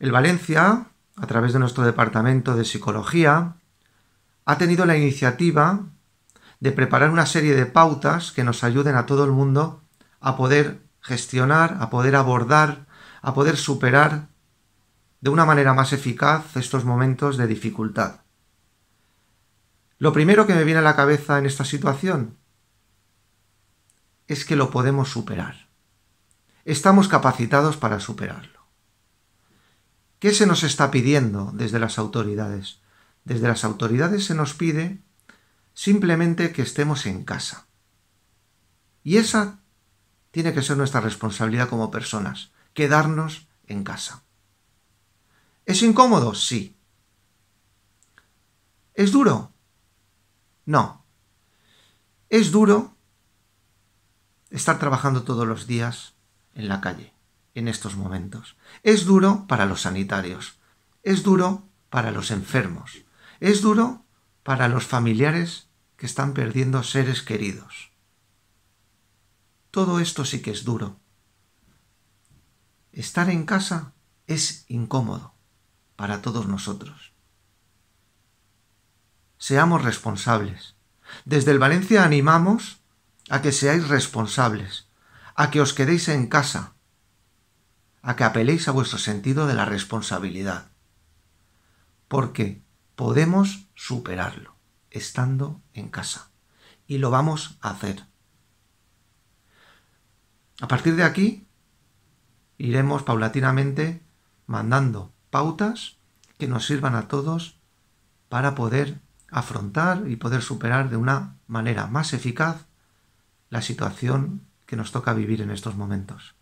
El Valencia, a través de nuestro departamento de psicología, ha tenido la iniciativa de preparar una serie de pautas que nos ayuden a todo el mundo a poder gestionar, a poder abordar, a poder superar de una manera más eficaz estos momentos de dificultad. Lo primero que me viene a la cabeza en esta situación es que lo podemos superar. Estamos capacitados para superarlo. ¿Qué se nos está pidiendo desde las autoridades? Desde las autoridades se nos pide simplemente que estemos en casa. Y esa tiene que ser nuestra responsabilidad como personas, quedarnos en casa. ¿Es incómodo? Sí. ¿Es duro? No. Es duro estar trabajando todos los días en la calle en estos momentos. Es duro para los sanitarios, es duro para los enfermos, es duro para los familiares que están perdiendo seres queridos. Todo esto sí que es duro. Estar en casa es incómodo para todos nosotros. Seamos responsables. Desde el Valencia animamos a que seáis responsables, a que os quedéis en casa, a que apeléis a vuestro sentido de la responsabilidad, porque podemos superarlo estando en casa y lo vamos a hacer. A partir de aquí iremos paulatinamente mandando pautas que nos sirvan a todos para poder afrontar y poder superar de una manera más eficaz la situación que nos toca vivir en estos momentos.